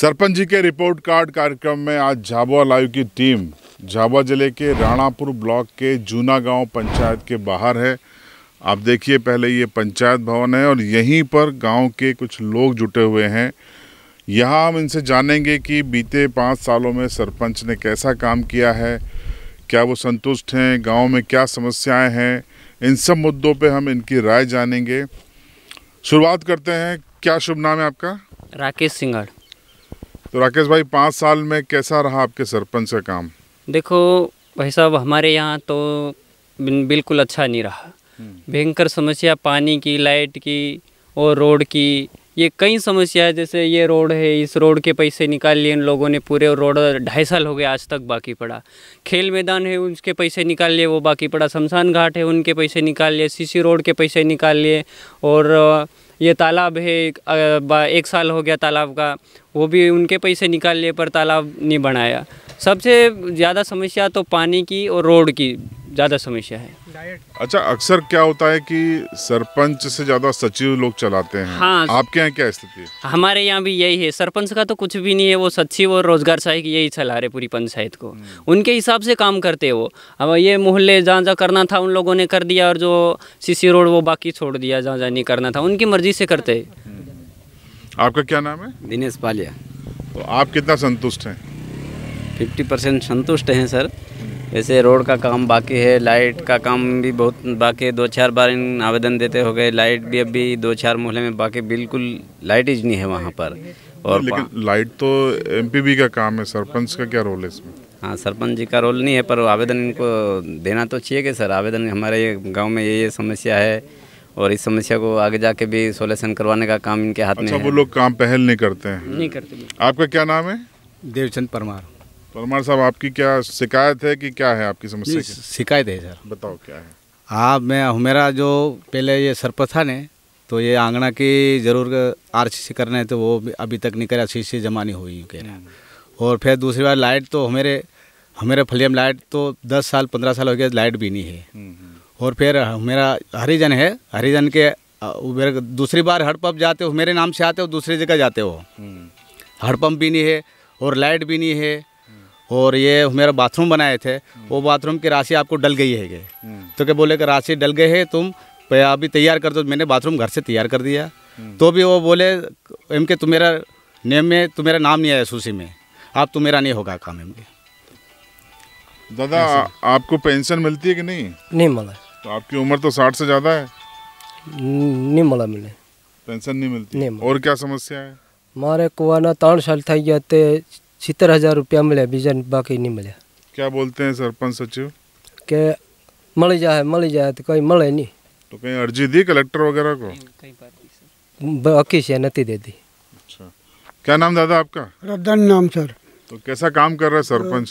सरपंच जी के report card कार्यक्रम में आज झाबुआ लाइव की टीम झाबुआ जिले के राणापुर ब्लॉक के जूना गांव पंचायत के बाहर है आप देखिए पहले ये पंचायत भवन है और यहीं पर गांव के कुछ लोग जुटे हुए हैं यहाँ हम इनसे जानेंगे कि बीते पाँच सालों में सरपंच ने कैसा काम किया है क्या वो संतुष्ट हैं गाँव में क्या समस्याएँ हैं इन सब मुद्दों पर हम इनकी राय जानेंगे शुरुआत करते हैं क्या शुभ नाम है आपका राकेश सिंगड़ तो राकेश भाई पाँच साल में कैसा रहा आपके सरपंच का काम देखो भाई साहब हमारे यहाँ तो बिल्कुल अच्छा नहीं रहा हम्म। भयंकर समस्या पानी की लाइट की और रोड की ये कई समस्या है जैसे ये रोड है इस रोड के पैसे निकाल लिए इन लोगों ने पूरे रोड ढाई साल हो गए आज तक बाकी पड़ा खेल मैदान है उसके पैसे निकाल लिए वो बाकी पड़ा शमशान घाट है उनके पैसे निकाल लिए सीसी रोड के पैसे निकाल लिए और ये तालाब है एक साल हो गया तालाब का वो भी उनके पैसे निकाल लिए पर तालाब नहीं बनाया सबसे ज़्यादा समस्या तो पानी की और रोड की ज़्यादा समस्या है अच्छा अक्सर क्या होता है कि सरपंच से ज़्यादा सचिव लोग चलाते हैं हाँ आपके यहाँ क्या स्थिति है हमारे यहाँ भी यही है सरपंच का तो कुछ भी नहीं है वो सचिव और रोजगार सहायक यही चला रहे पूरी पंचायत को हम्म। उनके हिसाब से काम करते वो अब ये मोहल्ले जहाँ जहाँ करना था उन लोगों ने कर दिया और जो सी रोड वो बाकी छोड़ दिया जहाँ जहाँ नहीं करना था उनकी मर्जी से करते हम्म। आपका क्या नाम है दिनेश पालिया तो आप कितना संतुष्ट हैं फिफ्टी परसेंट संतुष्ट हैं सर वैसे रोड का काम बाकी है लाइट का काम भी बहुत बाकी है दो चार बार इन आवेदन देते हो गए लाइट भी अभी दो चार मोहल्ले में बाकी बिल्कुल लाइट ही नहीं है वहाँ पर और लेकिन लाइट तो एम का काम है सरपंच का क्या रोल है इसमें हाँ सरपंच जी का रोल नहीं है पर आवेदन इनको देना तो चाहिए कि सर आवेदन हमारे गांव में ये ये समस्या है और इस समस्या को आगे जाके भी सोल्यूशन करवाने का काम इनके हाथ अच्छा, में वो लोग काम पहल नहीं करते हैं नहीं करते आपका क्या नाम है देवचंद परमार परमार तो साहब आपकी क्या शिकायत है कि क्या है आपकी समस्या शिकायत है सर बताओ क्या है हाँ मैं मेरा जो पहले ये सरपंच था ने तो ये आंगना की ज़रूर आर सी करना है तो वो अभी तक नहीं करे अच्छी सी जमा नहीं हुई कह रहे हम्म। और फिर दूसरी बार लाइट तो हमारे हमारे फलियम लाइट तो दस साल पंद्रह साल हो गया लाइट भी नहीं है हम्म, हम्म। और फिर मेरा हरिजन है हरिजन के मेरे दूसरी बार हड़पम्प जाते हो मेरे नाम से आते हो दूसरी जगह जाते हो हड़पम्प भी नहीं है और लाइट भी नहीं है और ये मेरा बाथरूम बनाए थे वो बाथरूम हम्म। की राशि आपको डल गई है हम्म। तो क्या बोले कि राशि डल गए है तुम अभी तैयार कर दो मैंने बाथरूम घर से तैयार कर दिया हम्म। तो भी वो बोले एम के तुम मेरा नेम में तुम मेरा नाम नहीं आया सूसी में आप तुम मेरा नहीं होगा काम एम के दादा आपको पेंशन मिलती है कि नहीं नहीं मिला तो आपकी उम्र तो साठ से ज़्यादा है नहीं मिला मिले पेंशन नहीं मिलती नहीं और क्या समस्या है हमारे कुआना तान साल था સિત્તેર हजार रुपया मिले बीजा बाकी नहीं मिले क्या बोलते हैं सरपंच सचिव के मल जाए मल जाए तो कहीं मले नहीं तो कहीं अर्जी दी कलेक्टर वगैरह को बाकी से नती दे दी अच्छा क्या नाम दादा आपका रद्दन नाम सर तो कैसा काम कर रहा है सरपंच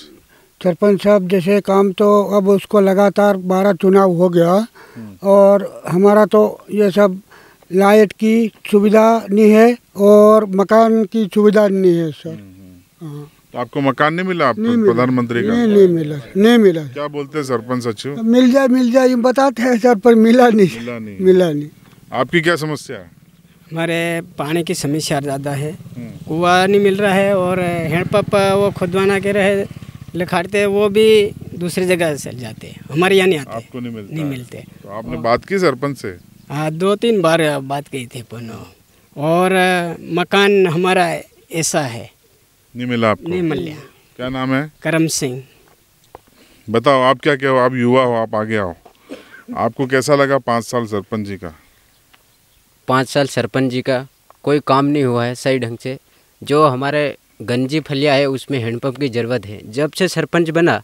सरपंच साहब जैसे काम तो अब उसको लगातार बारह चुनाव हो गया हम्म। और हमारा तो ये सब लाइट की सुविधा नहीं है और मकान की सुविधा नहीं है सर हम्म। तो आपको मकान नहीं मिला आपको प्रधानमंत्री का नहीं नहीं मिला नहीं मिला क्या बोलते हैं सरपंच सचिव तो मिल जाए मिल जाए बताते हैं सर पर मिला नहीं मिला नहीं मिला नहीं आपकी क्या समस्या है हमारे पानी की समस्या ज़्यादा है हम्म। कुआ नहीं मिल रहा है और हैंडपम्प वो खुदवाना के रहे लिखाड़ते वो भी दूसरी जगह से जाते हैं हमारे यहाँ नहीं आते आपको नहीं मिलते नहीं मिलते तो आपने बात की सरपंच से हाँ दो तीन बार बात की थी पुनः और मकान हमारा ऐसा है नहीं मिला आपको नहीं मिल गया क्या नाम है करम सिंह बताओ आप क्या क्या हो आप युवा हो आप आगे आओ आपको कैसा लगा पाँच साल सरपंच जी का पाँच साल सरपंच जी का कोई काम नहीं हुआ है सही ढंग से जो हमारे गंजी फलिया है उसमें हैंडपम्प की ज़रूरत है जब से सरपंच बना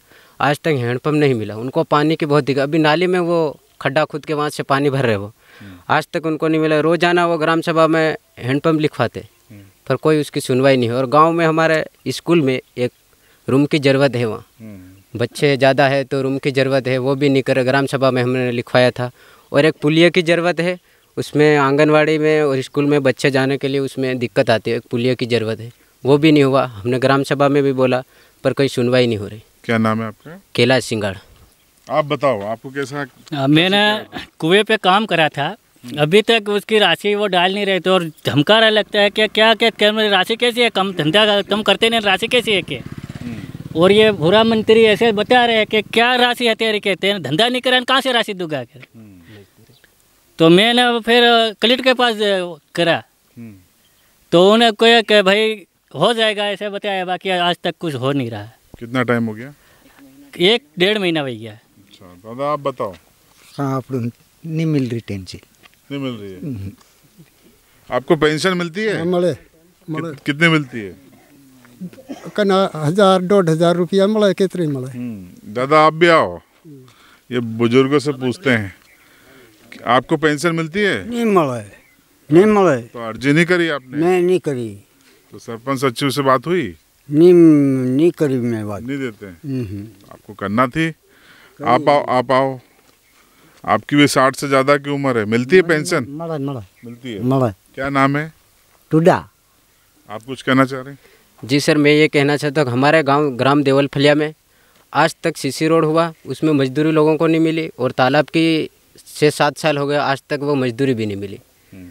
आज तक हैंडपम्प नहीं मिला उनको पानी की बहुत दिक्कत अभी नाली में वो खड्डा खुद के वहाँ से पानी भर रहे वो हम्म। आज तक उनको नहीं मिला रोज़ाना वो ग्राम सभा में हैंडपम्प लिखवाते पर कोई उसकी सुनवाई नहीं है और गांव में हमारे स्कूल में एक रूम की ज़रूरत है वहाँ हम्म। बच्चे ज़्यादा है तो रूम की ज़रूरत है वो भी नहीं कर ग्राम सभा में हमने लिखवाया था और एक पुलिया की ज़रूरत है उसमें आंगनवाड़ी में और स्कूल में बच्चे जाने के लिए उसमें दिक्कत आती है एक पुलिया की ज़रूरत है वो भी नहीं हुआ हमने ग्राम सभा में भी बोला पर कोई सुनवाई नहीं हो रही क्या नाम है आपका कैलाश सिंगाड़ आप बताओ आपको कैसा मैंने कुएं पे काम करा था हम्म। अभी तक उसकी राशि वो डाल नहीं रहे थे और धमका रहा लगता है क्या क्या क्या राशि कैसी है कम धंधा कम करते नहीं राशि कैसी है क्या हम्म। और ये भूरा मंत्री ऐसे बता रहे हैं कि क्या राशि तेरी कहते हैं धंधा नहीं करा कहाँ से राशि दूंगा हम्म। तो मैंने फिर कलिट के पास करा तो उन्हें कोई कि भाई हो जाएगा ऐसे बताया बाकी आज तक कुछ हो नहीं रहा कितना टाइम हो गया एक डेढ़ महीना भैया अच्छा, दादा आप बताओ हाँ आप नहीं मिल रही टेंशन नहीं मिल रही है हम्म। आपको पेंशन मिलती है मिले हाँ, मिले कित, कितने मिलती है कना हजार डेढ़ हजार रुपया मिले कितने मिले हम्म, दादा आप भी आओ ये बुजुर्गों से पूछते हैं आपको पेंशन मिलती है नहीं मिले नहीं मिले तो अर्जी नहीं करी आपने मैं नहीं करी तो सरपंच सचिव से बात हुई नहीं नहीं करी मैं बात नहीं देते नहीं। हम्म, आपको करना थी आप आओ आप आओ आपकी भी साठ से ज्यादा की उम्र है मिलती है पेंशन मड़ा, मड़ा, मिलती है मड़ा। क्या नाम है टुडा आप कुछ कहना चाह रहे हैं जी सर मैं ये कहना चाहता हूँ हमारे गांव ग्राम देवल फलिया में आज तक सीसी रोड हुआ उसमें मजदूरी लोगों को नहीं मिली और तालाब की छः सात साल हो गए आज तक वो मजदूरी भी नहीं मिली हम्म।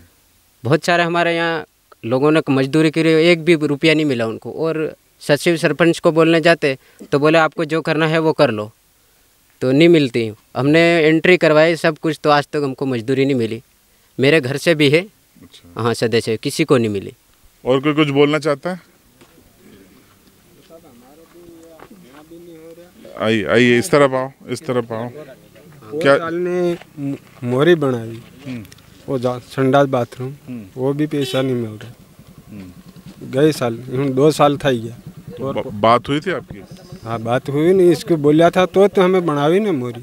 बहुत सारे हमारे यहाँ लोगों ने मजदूरी के लिए एक भी रुपया नहीं मिला उनको और सचिव सरपंच को बोलने जाते तो बोले आपको जो करना है वो कर लो तो नहीं मिलती हमने एंट्री करवाई सब कुछ तो आज तक हमको मजदूरी नहीं मिली मेरे घर से भी है अच्छा। हाँ सदस्य किसी को नहीं मिली और कोई कुछ बोलना चाहता है आई आई इस तरफ आओ इस तरफ आओ क्या ने मोहरी बना दी हम्म। वो संडास बाथरूम हम्म। वो भी पैसा नहीं मिल रहा हम्म। गए साल दो साल था ही गया तो बात हुई थी आपकी हाँ बात हुई नहीं इसको बोलिया था तो तो हमें बनावी ना मोरी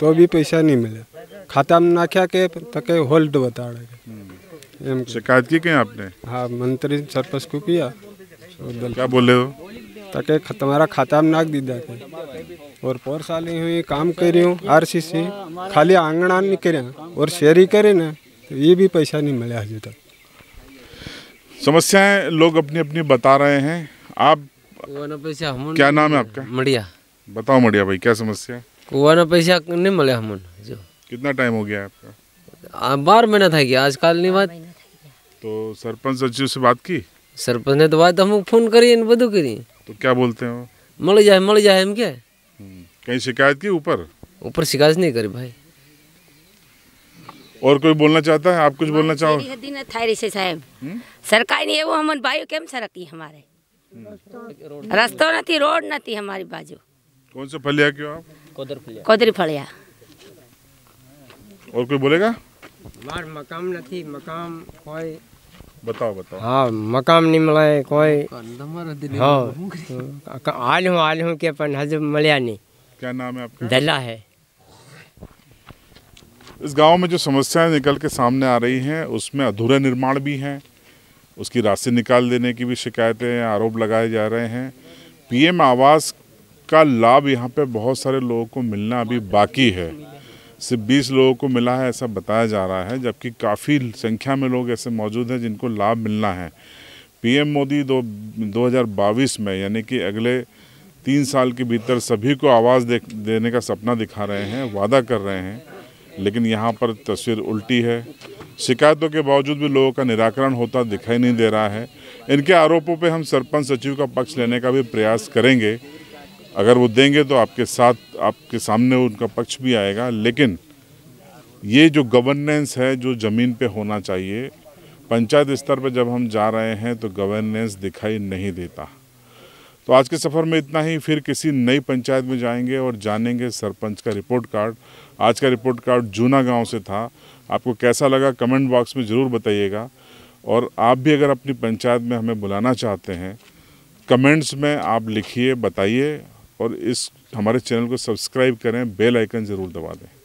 तो भी पैसा नहीं मिला खाता में नाख्या के तक होल्ड बता रहे शिकायत की क्या आपने हाँ मंत्री सरपंच को किया तो क्या बोले हो ताकि तुम्हारा खाता में नाक दीदा के और पौर साल ही हुई काम कर रही हूँ आर सी सी खाली आंगणान नहीं करे और शेरी करे ना तो ये भी पैसा नहीं मिला अभी तक समस्याएं लोग अपनी अपनी बता रहे हैं आप क्या नाम है आपका मड़िया बताओ मड़िया भाई क्या समस्या कुआ ना पैसा नहीं मिले हम जो कितना टाइम हो गया आपका बारह महीना था क्या आज काल नहीं बात हाँ। तो सरपंच सचिव से बात की सरपंच ने तो बात हम फोन करी बदू करी तो क्या बोलते हो मल जाए मल जाए हम क्या हम्म, कहीं शिकायत की ऊपर ऊपर शिकायत नहीं करी भाई और कोई बोलना चाहता है आप कुछ हाँ, बोलना चाहो हम्म? सरकार ने वो हम भाई कैम सरकी हमारे રસ્તો हम्म। नहीं रोड नहीं हमारी बाजू कौन से फलिया के आप कोदर फलिया कोदरी फलिया और कोई बोलेगा मार मकाम नहीं मकाम कोई बताओ बताओ हाँ मकाम नहीं मिला है कोई हाँ आल हूँ आल हूँ कि अपन हजब मलिया नहीं क्या नाम है आपका दला है इस गांव में जो समस्याएं निकल के सामने आ रही हैं उसमें अधूरा निर्माण भी हैं उसकी राशि निकाल देने की भी शिकायतें आरोप लगाए जा रहे हैं पीएम आवास का लाभ यहाँ पे बहुत सारे लोगों को मिलना अभी बाकी है सिर्फ बीस लोगों को मिला है ऐसा बताया जा रहा है जबकि काफ़ी संख्या में लोग ऐसे मौजूद हैं जिनको लाभ मिलना है पीएम मोदी दो बाईस में यानी कि अगले तीन साल के भीतर सभी को आवाज़ दे, देने का सपना दिखा रहे हैं वादा कर रहे हैं लेकिन यहाँ पर तस्वीर उल्टी है शिकायतों के बावजूद भी लोगों का निराकरण होता दिखाई नहीं दे रहा है इनके आरोपों पे हम सरपंच सचिव का पक्ष लेने का भी प्रयास करेंगे अगर वो देंगे तो आपके साथ आपके सामने उनका पक्ष भी आएगा लेकिन ये जो गवर्नेंस है जो ज़मीन पे होना चाहिए पंचायत स्तर पर जब हम जा रहे हैं तो गवर्नेंस दिखाई नहीं देता तो आज के सफ़र में इतना ही फिर किसी नई पंचायत में जाएंगे और जानेंगे सरपंच का रिपोर्ट कार्ड आज का रिपोर्ट कार्ड जूना गांव से था आपको कैसा लगा कमेंट बॉक्स में ज़रूर बताइएगा और आप भी अगर अपनी पंचायत में हमें बुलाना चाहते हैं कमेंट्स में आप लिखिए बताइए और इस हमारे चैनल को सब्सक्राइब करें बेल आइकन ज़रूर दबा दें